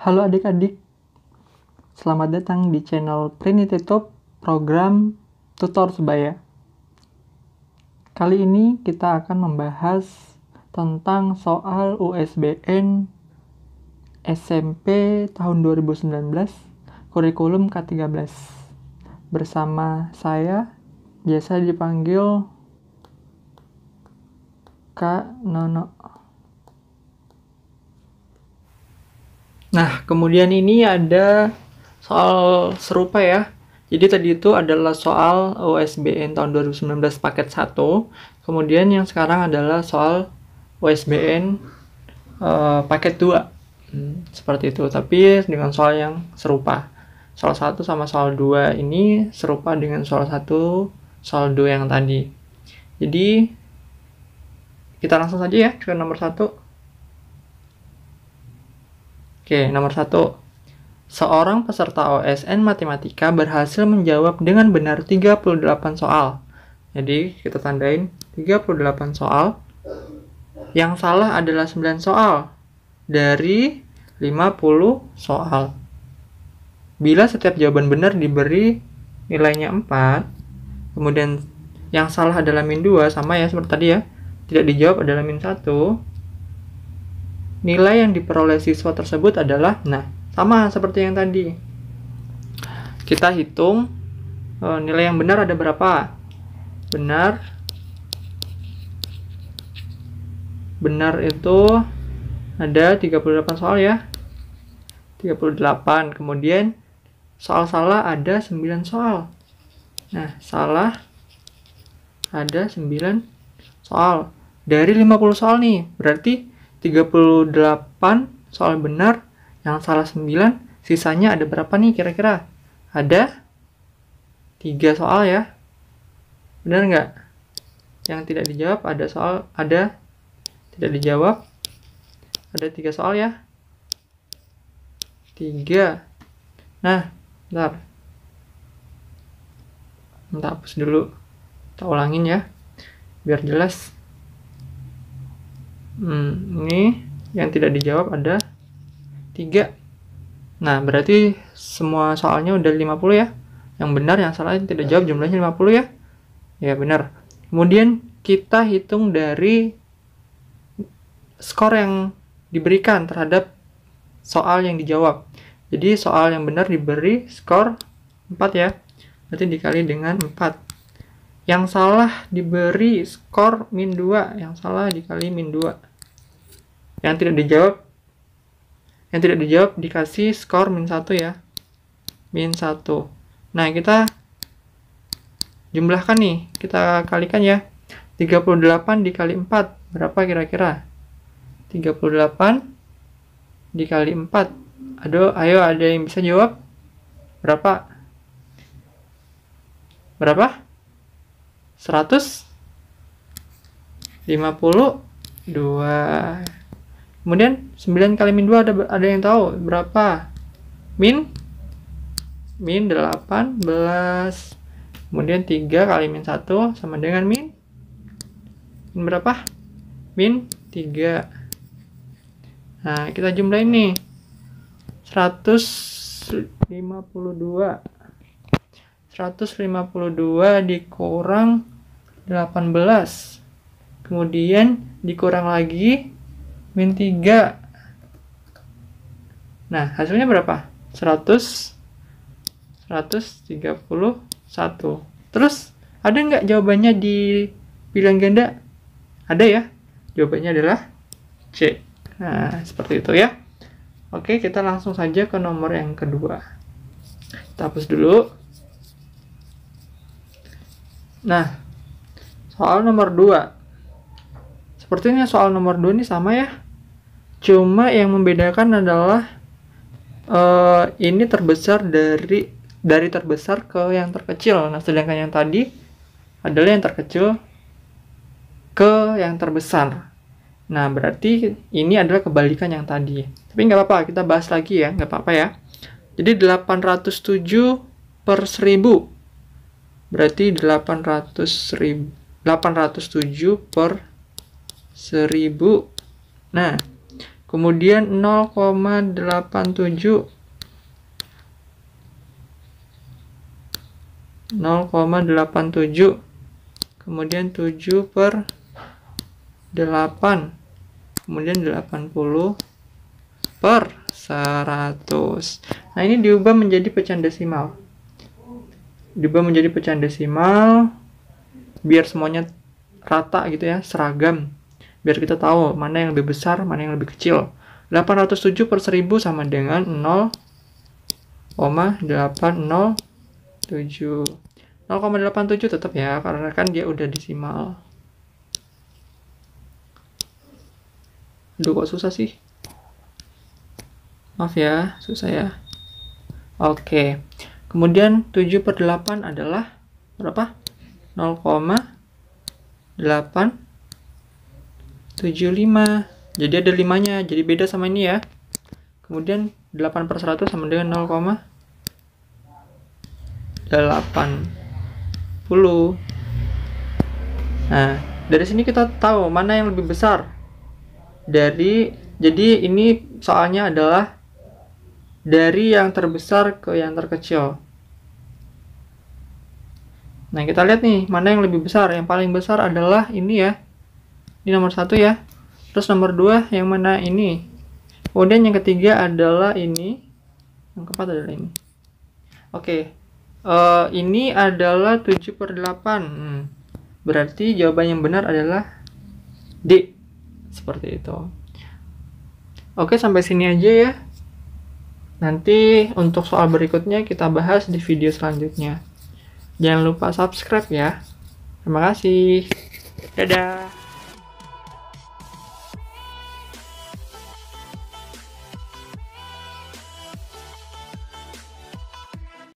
Halo adik-adik, selamat datang di channel Trinity Top program Tutor Sebaya. Kali ini kita akan membahas tentang soal USBN SMP tahun 2019 kurikulum K13 bersama saya biasa dipanggil Kak Nono. Nah, kemudian ini ada soal serupa ya. Jadi tadi itu adalah soal OSBN tahun 2019 paket 1. Kemudian yang sekarang adalah soal OSBN uh, eh, paket 2. Hmm, seperti itu, tapi dengan soal yang serupa. Soal 1 sama soal 2 ini serupa dengan soal 1, soal 2 yang tadi. Jadi kita langsung saja ya ke nomor 1. Oke, nomor satu. Seorang peserta OSN matematika berhasil menjawab dengan benar 38 soal. Jadi, kita tandain 38 soal. Yang salah adalah 9 soal dari 50 soal. Bila setiap jawaban benar diberi nilainya 4, kemudian yang salah adalah min 2, sama ya seperti tadi ya, tidak dijawab adalah min 1, Nilai yang diperoleh siswa tersebut adalah, nah, sama seperti yang tadi. Kita hitung e, nilai yang benar ada berapa. Benar, benar itu ada 38 soal ya. 38. Kemudian soal salah ada 9 soal. Nah, salah ada 9 soal. Dari 50 soal nih, berarti 38 soal benar, yang salah 9, sisanya ada berapa nih kira-kira? Ada 3 soal ya. Benar nggak? Yang tidak dijawab ada soal, ada tidak dijawab. Ada 3 soal ya. 3. Nah, bentar. Minta hapus dulu. Kita ulangin ya. Biar jelas. Hmm, ini yang tidak dijawab ada 3. Nah, berarti semua soalnya udah 50 ya. Yang benar, yang salah, yang tidak jawab jumlahnya 50 ya. Ya, benar. Kemudian kita hitung dari skor yang diberikan terhadap soal yang dijawab. Jadi soal yang benar diberi skor 4 ya. Berarti dikali dengan 4. Yang salah diberi skor min 2. Yang salah dikali min 2 yang tidak dijawab yang tidak dijawab dikasih skor min 1 ya min 1 nah kita jumlahkan nih kita kalikan ya 38 dikali 4 berapa kira-kira 38 dikali 4 aduh ayo ada yang bisa jawab berapa berapa 100 50 Kemudian 9 kali min 2 ada, ada yang tahu berapa? Min min 18. Kemudian 3 kali min 1 sama dengan min min berapa? Min 3. Nah, kita jumlah ini. 152. 152 dikurang 18. Kemudian dikurang lagi min 3 nah hasilnya berapa 100 131 terus ada nggak jawabannya di pilihan ganda ada ya jawabannya adalah C nah seperti itu ya oke kita langsung saja ke nomor yang kedua kita hapus dulu nah soal nomor 2 Sepertinya soal nomor 2 ini sama ya. Cuma yang membedakan adalah uh, ini terbesar dari dari terbesar ke yang terkecil. Nah, sedangkan yang tadi adalah yang terkecil ke yang terbesar. Nah, berarti ini adalah kebalikan yang tadi. Tapi nggak apa-apa, kita bahas lagi ya. Nggak apa-apa ya. Jadi 807 per 1000. Berarti 800 ribu, 807 per 1000. Nah, kemudian 0,87 0,87 kemudian 7 per 8 kemudian 80 per 100 nah ini diubah menjadi pecahan desimal diubah menjadi pecahan desimal biar semuanya rata gitu ya seragam biar kita tahu mana yang lebih besar, mana yang lebih kecil. 807 per 1000 sama dengan 0,807. 0,87 tetap ya, karena kan dia udah desimal. Aduh kok susah sih. Maaf ya, susah ya. Oke. Kemudian 7 per 8 adalah berapa? 0,8 75 jadi ada limanya jadi beda sama ini ya kemudian 8 per 100 sama dengan 0, 80 nah dari sini kita tahu mana yang lebih besar dari jadi ini soalnya adalah dari yang terbesar ke yang terkecil nah kita lihat nih mana yang lebih besar yang paling besar adalah ini ya di nomor satu ya terus nomor dua yang mana ini kemudian oh, yang ketiga adalah ini yang keempat adalah ini oke okay. uh, eh, ini adalah 7 per 8 hmm. berarti jawaban yang benar adalah D seperti itu oke okay, sampai sini aja ya Nanti untuk soal berikutnya kita bahas di video selanjutnya. Jangan lupa subscribe ya. Terima kasih. Dadah.